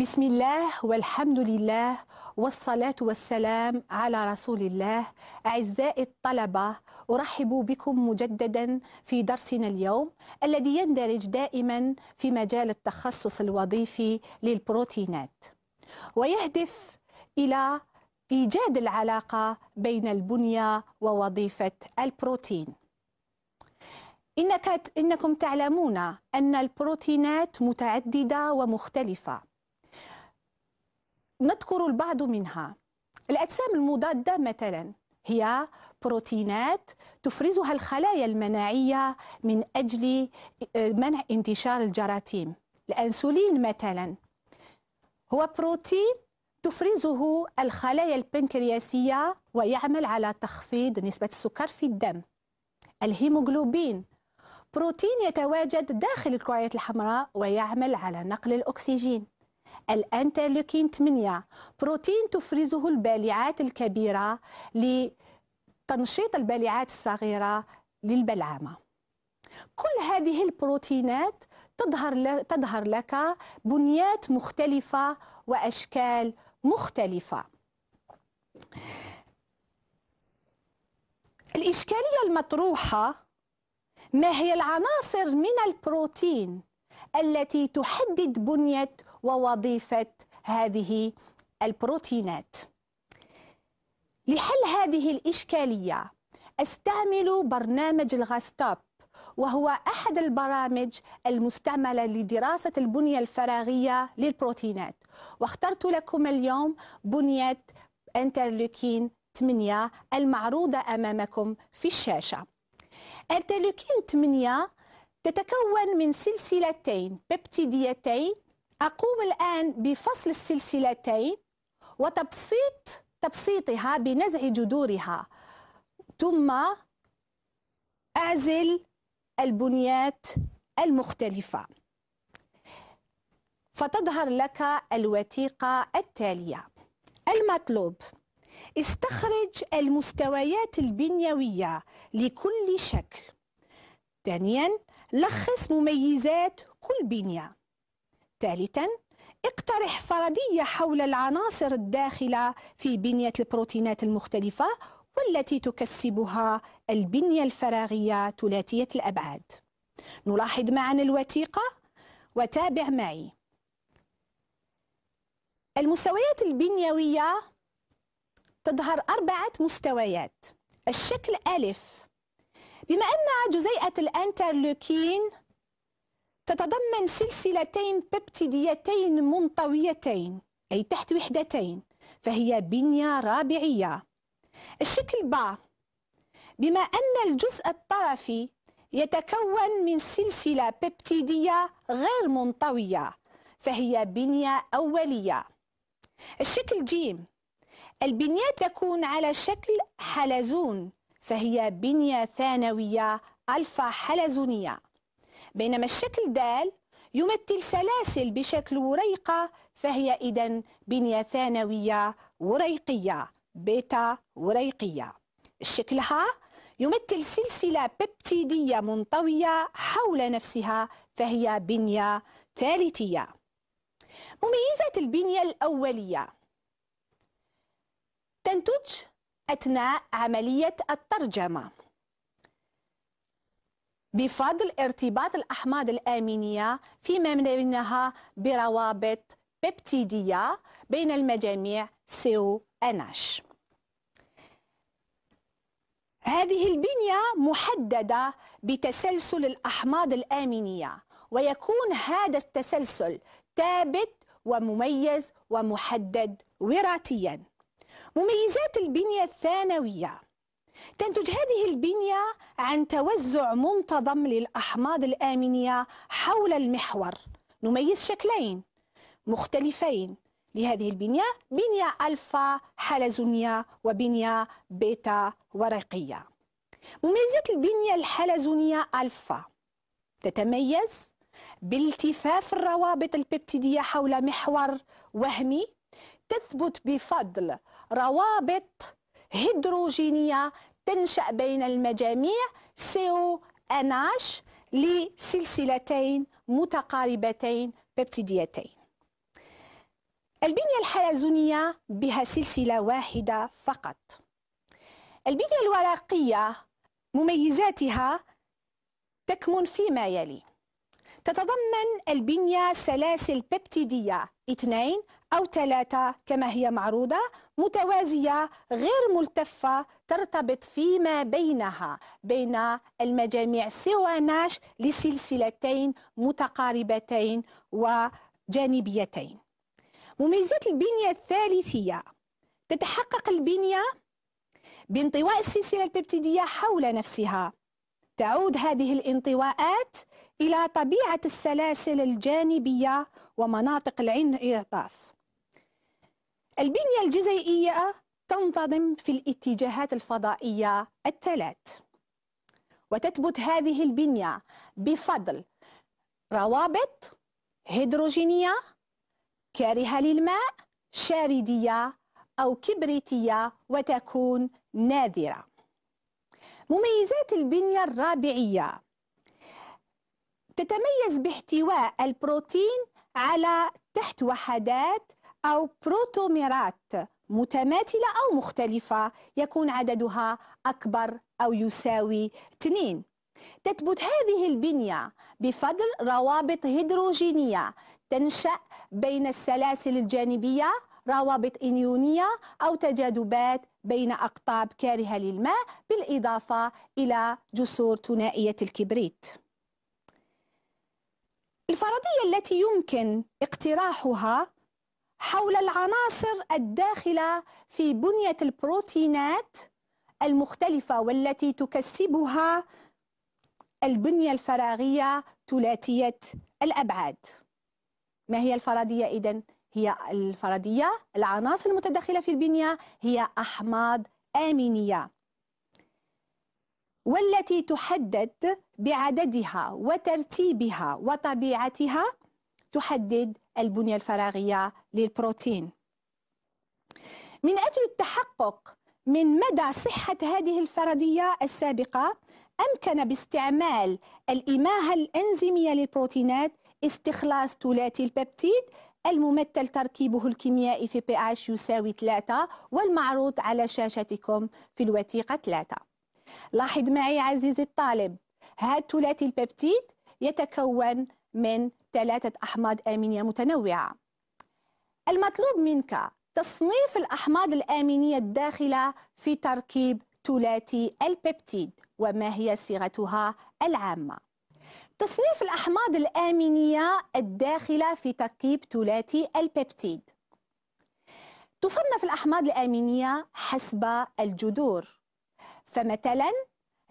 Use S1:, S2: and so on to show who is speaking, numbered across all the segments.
S1: بسم الله والحمد لله والصلاة والسلام على رسول الله أعزائي الطلبة أرحب بكم مجددا في درسنا اليوم الذي يندرج دائما في مجال التخصص الوظيفي للبروتينات ويهدف إلى إيجاد العلاقة بين البنية ووظيفة البروتين إنك إنكم تعلمون أن البروتينات متعددة ومختلفة نذكر البعض منها الأجسام المضادة مثلا هي بروتينات تفرزها الخلايا المناعية من أجل آه، منع انتشار الجراثيم الأنسولين مثلا هو بروتين تفرزه الخلايا البنكرياسية ويعمل على تخفيض نسبة السكر في الدم الهيموغلوبين بروتين يتواجد داخل الكريات الحمراء ويعمل على نقل الأكسجين الانترلوكين 8 بروتين تفرزه البالعات الكبيرة لتنشيط البالعات الصغيرة للبلعمة كل هذه البروتينات تظهر تظهر لك بنيات مختلفة وأشكال مختلفة الإشكالية المطروحة ما هي العناصر من البروتين التي تحدد بنية ووظيفة هذه البروتينات لحل هذه الإشكالية استعمل برنامج الغاستوب وهو أحد البرامج المستعملة لدراسة البنية الفراغية للبروتينات واخترت لكم اليوم بنية انترلوكين 8 المعروضة أمامكم في الشاشة انترلوكين 8 تتكون من سلسلتين ببتيديتين أقوم الآن بفصل السلسلتين وتبسيط تبسيطها بنزع جذورها ثم أعزل البنيات المختلفة فتظهر لك الوثيقة التالية المطلوب استخرج المستويات البنيوية لكل شكل ثانيا لخص مميزات كل بنية ثالثا اقترح فرضية حول العناصر الداخلة في بنية البروتينات المختلفة والتي تكسبها البنية الفراغية ثلاثية الأبعاد نلاحظ معا الوثيقة وتابع معي المستويات البنيوية تظهر أربعة مستويات الشكل ألف بما أن جزيئة الأنترلوكين تتضمن سلسلتين ببتيديتين منطويتين أي تحت وحدتين فهي بنية رابعية الشكل با بما أن الجزء الطرفي يتكون من سلسلة ببتيدية غير منطوية فهي بنية أولية الشكل جيم البنية تكون على شكل حلزون فهي بنية ثانوية ألفا حلزونية بينما الشكل د يمثل سلاسل بشكل وريقة فهي إذا بنية ثانوية وريقية بيتا وريقية الشكل يمثل سلسلة بيبتيدية منطوية حول نفسها فهي بنية ثالثية مميزات البنية الأولية تنتج أثناء عملية الترجمة بفضل ارتباط الأحماض الآمينية فيما بينها بروابط بيبتيدية بين المجاميع أناش هذه البنية محددة بتسلسل الأحماض الآمينية ويكون هذا التسلسل ثابت ومميز ومحدد وراثياً مميزات البنية الثانوية تنتج هذه البنية عن توزع منتظم للأحماض الآمنية حول المحور نميز شكلين مختلفين لهذه البنية بنية ألفا حلزونية وبنية بيتا ورقية مميزات البنية الحلزونية ألفا تتميز بالتفاف الروابط الببتيدية حول محور وهمي تثبت بفضل روابط هيدروجينية تنشأ بين المجاميع أناش لسلسلتين متقاربتين بابتديتين البنية الحلزونية بها سلسلة واحدة فقط البنية الورقية مميزاتها تكمن فيما يلي تتضمن البنية سلاسل بيبتيدية اثنين أو ثلاثة كما هي معروضة متوازية غير ملتفة ترتبط فيما بينها بين المجاميع سوى ناش لسلسلتين متقاربتين وجانبيتين مميزات البنية الثالثية تتحقق البنية بانطواء السلسلة البيبتيدية حول نفسها تعود هذه الانطواءات إلى طبيعة السلاسل الجانبية ومناطق الانعطاف البنية الجزيئية تنتظم في الاتجاهات الفضائية الثلاث وتثبت هذه البنية بفضل روابط هيدروجينية كارهة للماء شاردية أو كبريتية وتكون نادرة مميزات البنية الرابعية تتميز باحتواء البروتين على تحت وحدات أو بروتوميرات متماثلة أو مختلفة يكون عددها أكبر أو يساوي 2 تثبت هذه البنية بفضل روابط هيدروجينية تنشأ بين السلاسل الجانبية روابط إنيونية أو تجاذبات بين أقطاب كارهة للماء بالإضافة إلى جسور ثنائية الكبريت الفرضية التي يمكن اقتراحها حول العناصر الداخلة في بنية البروتينات المختلفة والتي تكسبها البنية الفراغية ثلاثية الأبعاد ما هي الفرضية إذن؟ هي الفرضية العناصر المتداخلة في البنية هي أحماض آمينية والتي تحدد بعددها وترتيبها وطبيعتها تحدد البنية الفراغية للبروتين من أجل التحقق من مدى صحة هذه الفرضية السابقة أمكن باستعمال الإماهة الأنزيمية للبروتينات استخلاص ثلاثي الببتيد الممثل تركيبه الكيميائي في بي اتش يساوي 3 والمعروض على شاشتكم في الوثيقة 3 لاحظ معي عزيزي الطالب هذا ثلاثي الببتيد يتكون من ثلاثة أحماض آمينية متنوعة المطلوب منك تصنيف الأحماض الآمينية الداخلة في تركيب ثلاثي البيبتيد وما هي صيغتها العامة تصنيف الأحماض الآمينية الداخلة في تركيب ثلاثي البيبتيد تصنف الأحماض الآمينية حسب الجذور فمثلا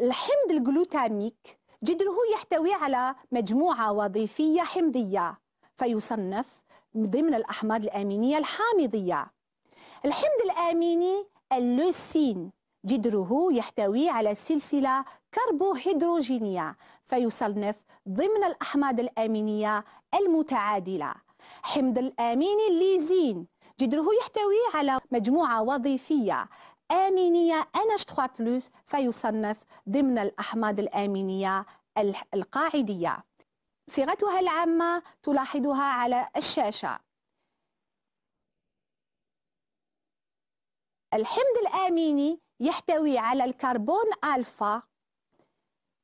S1: الحمض الجلوتاميك جدره يحتوي على مجموعة وظيفية حمضية فيصنف ضمن الأحماض الأمينية الحامضية الحمض الأميني اللوسين جدره يحتوي على سلسلة كربوهيدروجينية فيصنف ضمن الأحماض الأمينية المتعادلة حمض الأميني الليزين جدره يحتوي على مجموعة وظيفية ان nh NH3 بلس فيصنف ضمن الأحماض الآمينية القاعدية صيغتها العامة تلاحظها على الشاشة الحمض الآميني يحتوي على الكربون ألفا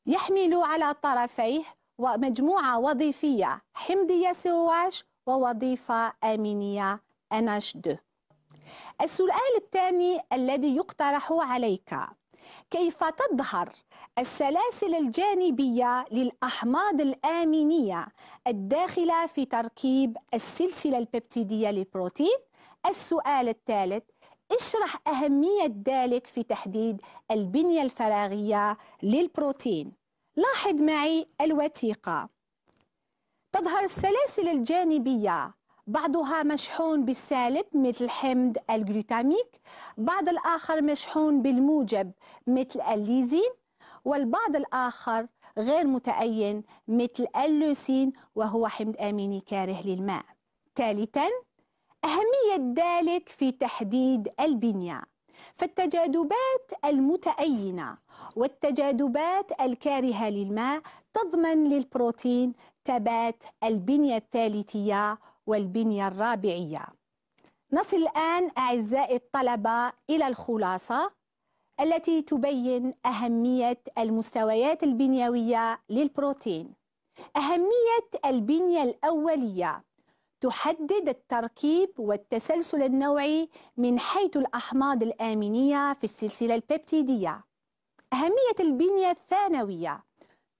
S1: يحمل على طرفيه ومجموعة وظيفية حمضية سواش ووظيفة آمينية NH2 السؤال الثاني الذي يقترح عليك كيف تظهر السلاسل الجانبية للأحماض الآمينية الداخلة في تركيب السلسلة الببتيدية للبروتين؟ السؤال الثالث اشرح أهمية ذلك في تحديد البنية الفراغية للبروتين لاحظ معي الوثيقة تظهر السلاسل الجانبية بعضها مشحون بالسالب مثل حمض الجلوتاميك بعض الآخر مشحون بالموجب مثل الليزين والبعض الآخر غير متأين مثل اللوسين وهو حمض أميني كاره للماء ثالثا أهمية ذلك في تحديد البنية فالتجاذبات المتأينة والتجاذبات الكارهة للماء تضمن للبروتين ثبات البنية الثالثية والبنية الرابعية نصل الآن أعزائي الطلبة إلى الخلاصة التي تبين أهمية المستويات البنيوية للبروتين أهمية البنية الأولية تحدد التركيب والتسلسل النوعي من حيث الأحماض الآمينية في السلسلة البيبتيدية أهمية البنية الثانوية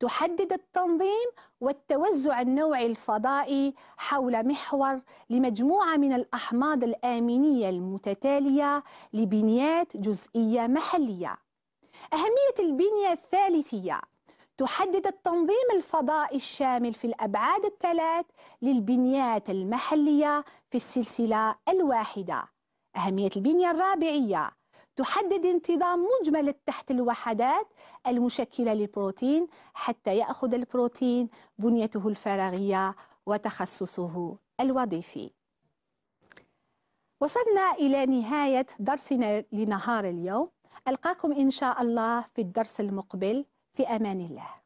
S1: تحدد التنظيم والتوزع النوعي الفضائي حول محور لمجموعة من الأحماض الامينيه المتتالية لبنيات جزئية محلية. أهمية البنية الثالثية تحدد التنظيم الفضائي الشامل في الأبعاد الثلاث للبنيات المحلية في السلسلة الواحدة. أهمية البنية الرابعية تحدد انتظام مجمل تحت الوحدات المشكلة للبروتين حتى يأخذ البروتين بنيته الفراغية وتخصصه الوظيفي وصلنا إلى نهاية درسنا لنهار اليوم ألقاكم إن شاء الله في الدرس المقبل في أمان الله